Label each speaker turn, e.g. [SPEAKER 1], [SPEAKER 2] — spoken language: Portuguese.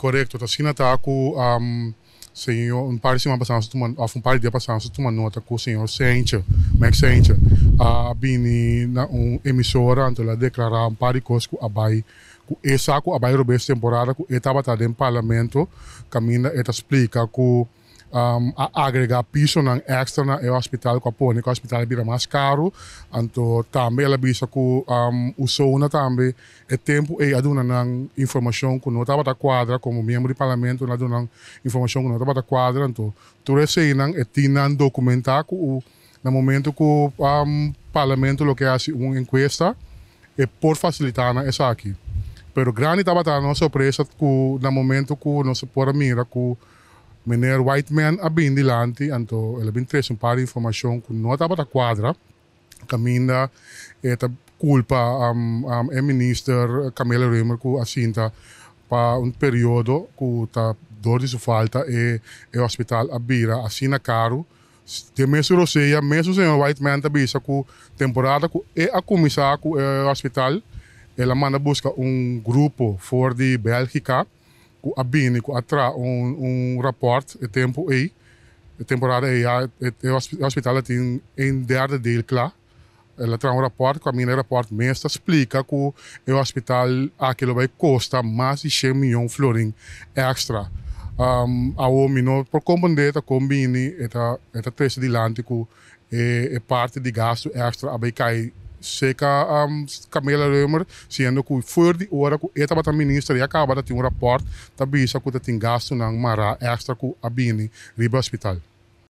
[SPEAKER 1] Correcto, ta sina ta aku um, senhor, um par sima pasansa tu af um par de dias dia pasansa tuma nota o senhor Sente, Mac é Sente, a bini na um emissora anto la declarar um par cos ku abai ku esa ku abai robes temporada ku etaba ta den parlamento, caminha eta explica ku um, a agregar piso na extra ng e hospital ko po né? o hospital é bira mais caro então também ela bisa ko um, uso na também, e é tempo e aduna ng informação ko no taba ta quadra como membro do parlamento na aduna informação ko no taba ta quadra então, ture sei nang né? e é tinan documentar ko no momento que o um, parlamento lo que hace assim, uma enquesta é por facilitar essa né? aqui. Pero grande estava na nossa surpresa que no momento que nós por mira que White man Whiteman abin dilanti anto ele elementre sun pari information kun nota bata quadra caminda eta culpa am am e minister Camila Remer ku asinta pa un periodo ku ta dor su falta e e hospital abira asina caro te mesu roseia mesu senhor Whiteman tabisa ku temporada ku e a comisar ku e hospital ela manda busca um grupo for de Bélgica a Bini atra um, um rapport é tempo aí, a é temporada aí, a, é, hospital tem em derde dele lá. Ela traz um rapport com a minha rapport mestre, explica que o hospital aquilo vai custar mais de 100 milhões de florins extra. Um, a homem não por compreender a tá combine, esta tá, tá três de lante é parte de gasto extra a vai cair seca um, Camila Römer, sendo que fora de hora que esta bata ministra e acaba de ter um rapport, também tá, bisa que tem gasto na mara extra com a Bini, riba hospital.